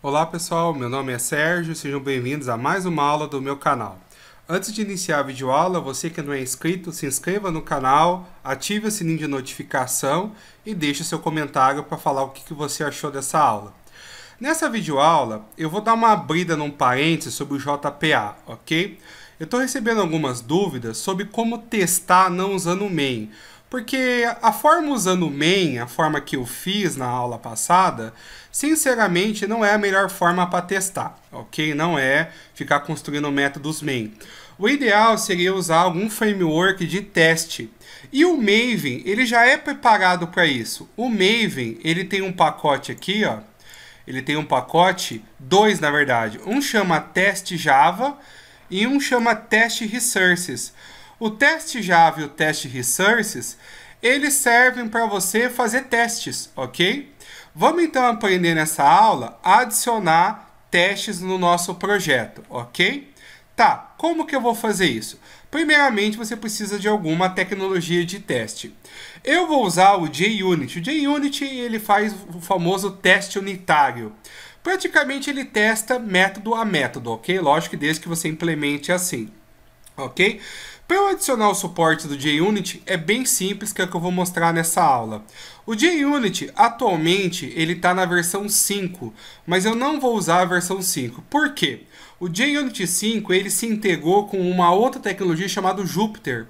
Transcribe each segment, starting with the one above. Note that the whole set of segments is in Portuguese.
Olá pessoal, meu nome é Sérgio, sejam bem-vindos a mais uma aula do meu canal. Antes de iniciar a videoaula, você que não é inscrito, se inscreva no canal, ative o sininho de notificação e deixe seu comentário para falar o que você achou dessa aula. Nessa videoaula, eu vou dar uma abrida num parênteses sobre o JPA, ok? Eu estou recebendo algumas dúvidas sobre como testar não usando o main. Porque a forma usando o main, a forma que eu fiz na aula passada, sinceramente não é a melhor forma para testar, ok? Não é ficar construindo métodos main. O ideal seria usar algum framework de teste. E o Maven, ele já é preparado para isso. O Maven, ele tem um pacote aqui, ó. Ele tem um pacote, dois na verdade. Um chama Teste Java e um chama Teste Resources. O teste Java e o teste Resources, eles servem para você fazer testes, ok? Vamos então aprender nessa aula a adicionar testes no nosso projeto, ok? Tá, como que eu vou fazer isso? Primeiramente, você precisa de alguma tecnologia de teste. Eu vou usar o JUnit. O JUnit ele faz o famoso teste unitário. Praticamente ele testa método a método, ok? Lógico que desde que você implemente assim, ok? Para eu adicionar o suporte do JUnit é bem simples, que é o que eu vou mostrar nessa aula. O JUnity atualmente ele está na versão 5, mas eu não vou usar a versão 5. Por quê? O JUnity 5 ele se integrou com uma outra tecnologia chamada Jupyter.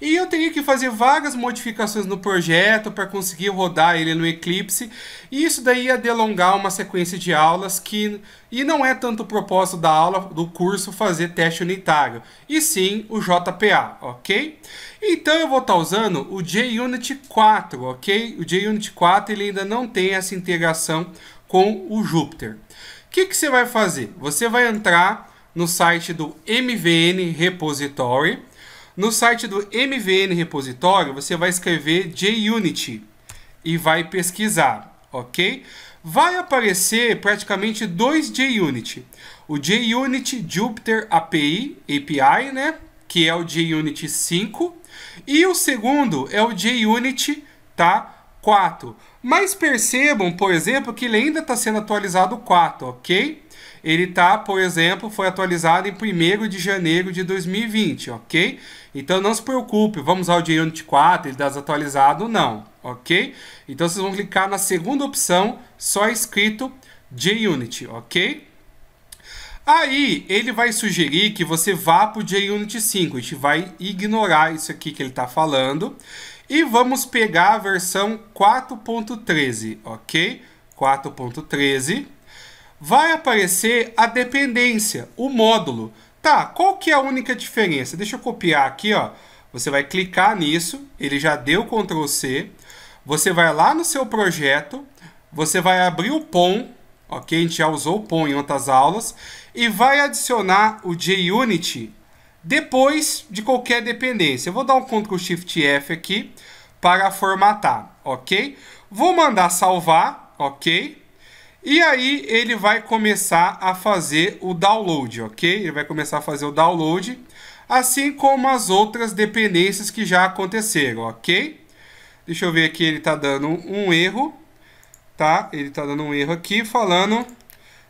E eu teria que fazer várias modificações no projeto para conseguir rodar ele no Eclipse. E isso daí ia delongar uma sequência de aulas que e não é tanto o propósito da aula do curso fazer teste unitário, e sim o JPA, ok? Então eu vou estar tá usando o JUnity 4, ok? O o Unity 4 ele ainda não tem essa integração com o Jupyter. O que, que você vai fazer? Você vai entrar no site do MVN Repository. No site do MVN Repository, você vai escrever JUnity e vai pesquisar, ok? Vai aparecer praticamente dois JUnity. O JUnity Jupyter API, API, né? Que é o JUnity 5. E o segundo é o JUnity, tá? 4. Mas percebam, por exemplo, que ele ainda está sendo atualizado 4, ok? Ele tá, por exemplo, foi atualizado em 1 de janeiro de 2020, ok? Então não se preocupe, vamos ao de Unity 4, ele tá das atualizado, não, ok? Então vocês vão clicar na segunda opção, só escrito JUnity, ok? Aí ele vai sugerir que você vá para o JUnit 5. A gente vai ignorar isso aqui que ele está falando. E vamos pegar a versão 4.13, ok? 4.13. Vai aparecer a dependência, o módulo. Tá, qual que é a única diferença? Deixa eu copiar aqui, ó. Você vai clicar nisso, ele já deu Ctrl C. Você vai lá no seu projeto, você vai abrir o POM, ok? A gente já usou o POM em outras aulas. E vai adicionar o JUnit depois de qualquer dependência. Eu vou dar um Ctrl Shift F aqui para formatar, ok? Vou mandar salvar, ok? E aí ele vai começar a fazer o download, ok? Ele vai começar a fazer o download, assim como as outras dependências que já aconteceram, ok? Deixa eu ver aqui, ele está dando um erro tá? Ele está dando um erro aqui, falando...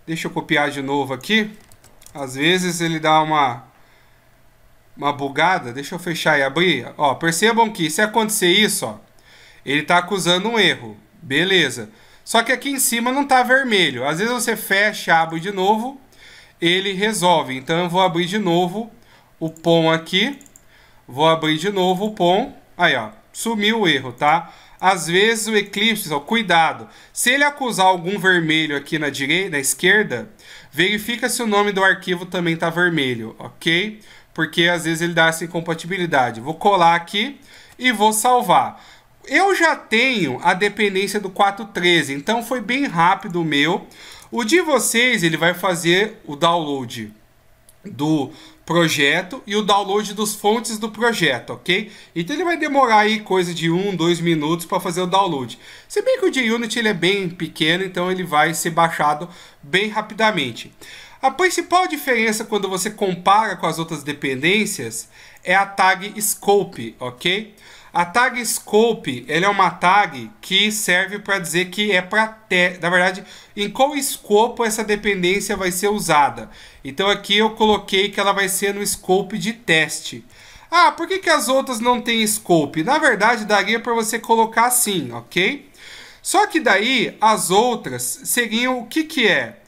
Deixa eu copiar de novo aqui. Às vezes ele dá uma... Uma bugada. Deixa eu fechar e abrir. Ó, percebam que se acontecer isso, ó... Ele está acusando um erro. Beleza. Só que aqui em cima não está vermelho. Às vezes você fecha, abre de novo, ele resolve. Então eu vou abrir de novo o POM aqui. Vou abrir de novo o POM. Aí, ó, sumiu o erro, tá? às vezes o eclipse, ó, cuidado. Se ele acusar algum vermelho aqui na direita, na esquerda, verifica se o nome do arquivo também está vermelho, ok? Porque às vezes ele dá essa incompatibilidade. Vou colar aqui e vou salvar. Eu já tenho a dependência do 413, então foi bem rápido o meu. O de vocês, ele vai fazer o download do projeto e o download dos fontes do projeto, ok? Então ele vai demorar aí coisa de um, dois minutos para fazer o download. Se bem que o JUnit ele é bem pequeno, então ele vai ser baixado bem rapidamente. A principal diferença quando você compara com as outras dependências é a tag scope, ok? A tag scope, ele é uma tag que serve para dizer que é para ter, na verdade, em qual escopo essa dependência vai ser usada. Então aqui eu coloquei que ela vai ser no scope de teste. Ah, por que, que as outras não têm scope? Na verdade, daria para você colocar assim, ok? Só que daí as outras seriam o que que é?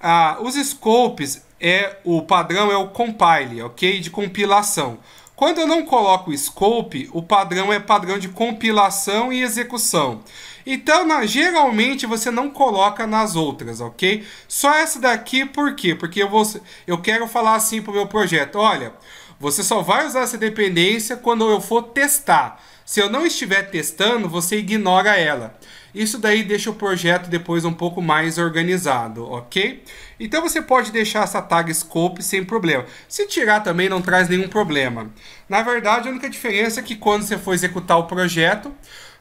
Ah, os scopes é o padrão é o compile, ok? De compilação. Quando eu não coloco o scope, o padrão é padrão de compilação e execução. Então, na, geralmente, você não coloca nas outras, ok? Só essa daqui, por quê? Porque eu, vou, eu quero falar assim para o meu projeto, olha... Você só vai usar essa dependência quando eu for testar. Se eu não estiver testando, você ignora ela. Isso daí deixa o projeto depois um pouco mais organizado, ok? Então você pode deixar essa tag scope sem problema. Se tirar também não traz nenhum problema. Na verdade, a única diferença é que quando você for executar o projeto,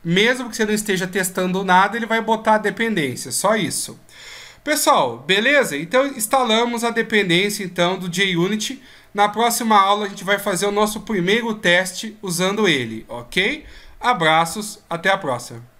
mesmo que você não esteja testando nada, ele vai botar a dependência, só isso. Pessoal, beleza? Então instalamos a dependência então do JUnit na próxima aula a gente vai fazer o nosso primeiro teste usando ele, ok? Abraços, até a próxima!